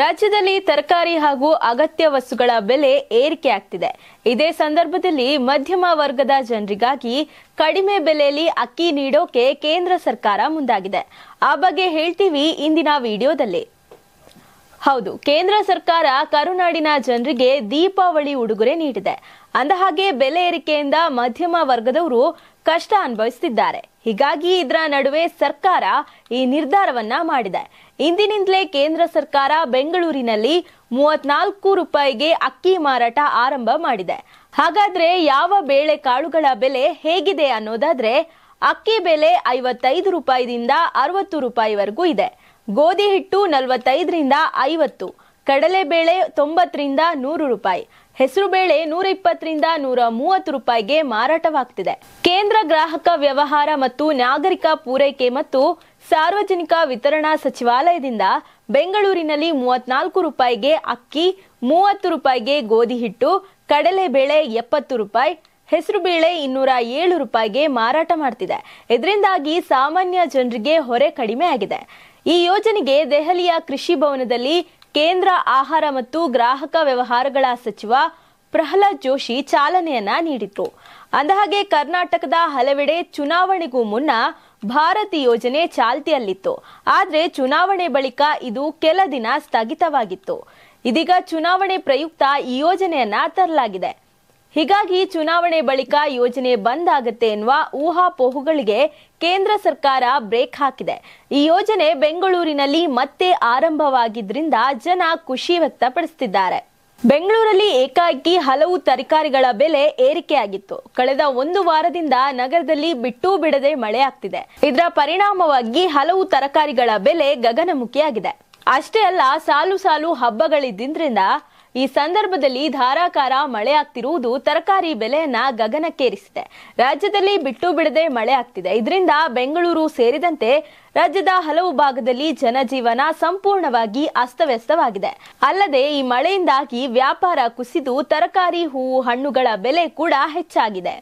ರಾಜ್ಯದಲ್ಲಿ ತರಕಾರಿ ಹಾಗೂ ಅಗತ್ಯ ವಸ್ತುಗಳ ಬೆಲೆ ಏರಿಕೆ ಆಗ್ತಿದೆ ಇದೇ ಸಂದರ್ಭದಲ್ಲಿ ಮಧ್ಯಮ ವರ್ಗದ ಜನರಿಗಾಗಿ ಕಡಿಮೆ ಬೆಲೆಯಲ್ಲಿ ಅಕ್ಕಿ ನೀಡೋಕೆ ಕೇಂದ್ರ ಸರ್ಕಾರ ಮುಂದಾಗಿದೆ ಆ ಬಗ್ಗೆ ಹೇಳ್ತೀವಿ ಇಂದಿನ ವಿಡಿಯೋದಲ್ಲಿ ಹೌದು ಕೇಂದ್ರ ಸರ್ಕಾರ ಕರುನಾಡಿನ ಜನರಿಗೆ ದೀಪಾವಳಿ ಉಡುಗೊರೆ ನೀಡಿದೆ ಅಂದಹಾಗೆ ಬೆಲೆ ಏರಿಕೆಯಿಂದ ಮಧ್ಯಮ ವರ್ಗದವರು ಕಷ್ಟ ಅನುಭವಿಸುತ್ತಿದ್ದಾರೆ ಹೀಗಾಗಿ ಇದರ ನಡುವೆ ಸರ್ಕಾರ ಈ ನಿರ್ಧಾರವನ್ನ ಮಾಡಿದೆ ಇಂದಿನಿಂದಲೇ ಕೇಂದ್ರ ಸರ್ಕಾರ ಬೆಂಗಳೂರಿನಲ್ಲಿ ಮೂವತ್ನಾಲ್ಕು ರೂಪಾಯಿಗೆ ಅಕ್ಕಿ ಮಾರಾಟ ಆರಂಭ ಮಾಡಿದೆ ಹಾಗಾದ್ರೆ ಯಾವ ಬೇಳೆ ಕಾಳುಗಳ ಬೆಲೆ ಹೇಗಿದೆ ಅನ್ನೋದಾದ್ರೆ ಅಕ್ಕಿ ಬೆಲೆ ಐವತ್ತೈದು ರೂಪಾಯಿದಿಂದ ಅರವತ್ತು ರೂಪಾಯಿವರೆಗೂ ಇದೆ ಗೋಧಿ ಹಿಟ್ಟು ನಲವತ್ತೈದರಿಂದ ಐವತ್ತು ಕಡಲೆಬೇಳೆ ತೊಂಬತ್ತರಿಂದ ನೂರು ರೂಪಾಯಿ ಹೆಸರುಬೇಳೆ ನೂರ ಇಪ್ಪತ್ತರಿಂದ ನೂರ ಮೂವತ್ತು ರೂಪಾಯಿಗೆ ಮಾರಾಟವಾಗ್ತಿದೆ ಕೇಂದ್ರ ಗ್ರಾಹಕ ವ್ಯವಹಾರ ಮತ್ತು ನಾಗರಿಕ ಪೂರೈಕೆ ಮತ್ತು ಸಾರ್ವಜನಿಕ ವಿತರಣಾ ಸಚಿವಾಲಯದಿಂದ ಬೆಂಗಳೂರಿನಲ್ಲಿ ಮೂವತ್ನಾಲ್ಕು ರೂಪಾಯಿಗೆ ಅಕ್ಕಿ ಮೂವತ್ತು ರೂಪಾಯಿಗೆ ಗೋಧಿ ಹಿಟ್ಟು ಕಡಲೆಬೇಳೆ ಎಪ್ಪತ್ತು ರೂಪಾಯಿ ಹೆಸರುಬೇಳೆ ಇನ್ನೂರ ಏಳು ರೂಪಾಯಿಗೆ ಮಾರಾಟ ಮಾಡ್ತಿದೆ ಇದರಿಂದಾಗಿ ಸಾಮಾನ್ಯ ಜನರಿಗೆ ಹೊರೆ ಕಡಿಮೆ ಆಗಿದೆ ಈ ಯೋಜನೆಗೆ ದೆಹಲಿಯ ಕೃಷಿ ಭವನದಲ್ಲಿ ಕೇಂದ್ರ ಆಹಾರ ಮತ್ತು ಗ್ರಾಹಕ ವ್ಯವಹಾರಗಳ ಸಚಿವ ಪ್ರಹ್ಲಾದ್ ಜೋಶಿ ಚಾಲನೆಯನ್ನ ನೀಡಿದ್ರು ಅಂದಹಾಗೆ ಕರ್ನಾಟಕದ ಹಲವೆಡೆ ಚುನಾವಣೆಗೂ ಮುನ್ನ ಭಾರತ್ ಯೋಜನೆ ಚಾಲ್ತಿಯಲ್ಲಿತ್ತು ಆದರೆ ಚುನಾವಣೆ ಬಳಿಕ ಇದು ಕೆಲ ದಿನ ಸ್ಥಗಿತವಾಗಿತ್ತು ಇದೀಗ ಚುನಾವಣೆ ಪ್ರಯುಕ್ತ ಈ ಯೋಜನೆಯನ್ನ ತರಲಾಗಿದೆ ಹೀಗಾಗಿ ಚುನಾವಣೆ ಬಳಿಕ ಯೋಜನೆ ಬಂದ್ ಆಗತ್ತೆ ಎನ್ನುವ ಊಹಾಪೋಹುಗಳಿಗೆ ಕೇಂದ್ರ ಸರ್ಕಾರ ಬ್ರೇಕ್ ಹಾಕಿದೆ ಈ ಯೋಜನೆ ಬೆಂಗಳೂರಿನಲ್ಲಿ ಮತ್ತೆ ಆರಂಭವಾಗಿದ್ದರಿಂದ ಜನ ಖುಷಿ ವ್ಯಕ್ತಪಡಿಸುತ್ತಿದ್ದಾರೆ ಬೆಂಗಳೂರಲ್ಲಿ ಏಕಾಏಕಿ ಹಲವು ತರಕಾರಿಗಳ ಬೆಲೆ ಏರಿಕೆಯಾಗಿತ್ತು ಕಳೆದ ಒಂದು ವಾರದಿಂದ ನಗರದಲ್ಲಿ ಬಿಟ್ಟು ಬಿಡದೆ ಮಳೆ ಆಗ್ತಿದೆ ಇದರ ಪರಿಣಾಮವಾಗಿ ಹಲವು ತರಕಾರಿಗಳ ಬೆಲೆ ಗಗನಮುಖಿಯಾಗಿದೆ ಅಷ್ಟೇ ಅಲ್ಲ ಸಾಲು ಸಾಲು ಹಬ್ಬಗಳಿದ್ದರಿಂದ ಈ ಸಂದರ್ಭದಲ್ಲಿ ಧಾರಾಕಾರ ಮಳೆ ಆಗ್ತಿರುವುದು ತರಕಾರಿ ಬೆಲೆಯನ್ನ ಗಗನಕ್ಕೇರಿಸಿದೆ ರಾಜ್ಯದಲ್ಲಿ ಬಿಟ್ಟು ಬಿಡದೆ ಮಳೆ ಆಗ್ತಿದೆ ಇದರಿಂದ ಬೆಂಗಳೂರು ಸೇರಿದಂತೆ ರಾಜ್ಯದ ಹಲವು ಭಾಗದಲ್ಲಿ ಜನಜೀವನ ಸಂಪೂರ್ಣವಾಗಿ ಅಸ್ತವ್ಯಸ್ತವಾಗಿದೆ ಅಲ್ಲದೆ ಈ ಮಳೆಯಿಂದಾಗಿ ವ್ಯಾಪಾರ ಕುಸಿದು ತರಕಾರಿ ಹೂವು ಹಣ್ಣುಗಳ ಬೆಲೆ ಕೂಡ ಹೆಚ್ಚಾಗಿದೆ